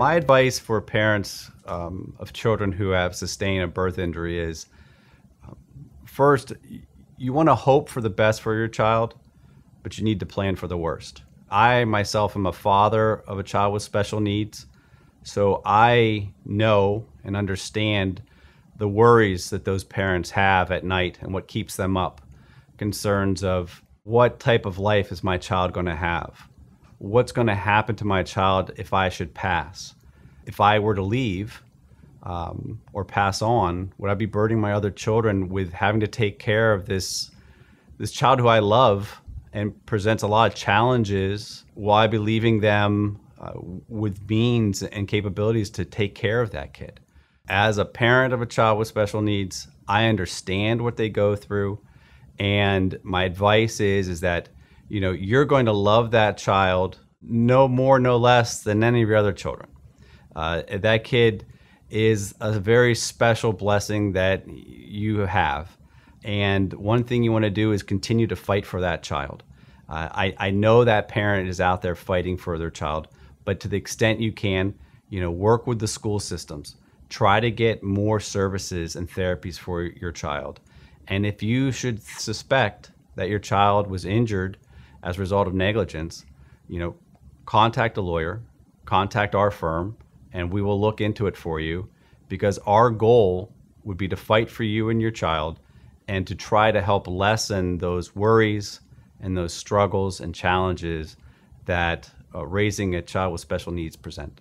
my advice for parents um, of children who have sustained a birth injury is um, first, you want to hope for the best for your child, but you need to plan for the worst. I myself am a father of a child with special needs, so I know and understand the worries that those parents have at night and what keeps them up. Concerns of what type of life is my child going to have? What's going to happen to my child if I should pass? if I were to leave um, or pass on, would I be burdening my other children with having to take care of this this child who I love and presents a lot of challenges? Will I be leaving them uh, with means and capabilities to take care of that kid? As a parent of a child with special needs, I understand what they go through, and my advice is is that you know you're going to love that child no more, no less than any of your other children. Uh, that kid is a very special blessing that you have. And one thing you want to do is continue to fight for that child. Uh, I, I know that parent is out there fighting for their child, but to the extent you can, you know, work with the school systems. Try to get more services and therapies for your child. And if you should suspect that your child was injured as a result of negligence, you know, contact a lawyer, contact our firm, and we will look into it for you because our goal would be to fight for you and your child and to try to help lessen those worries and those struggles and challenges that uh, raising a child with special needs present.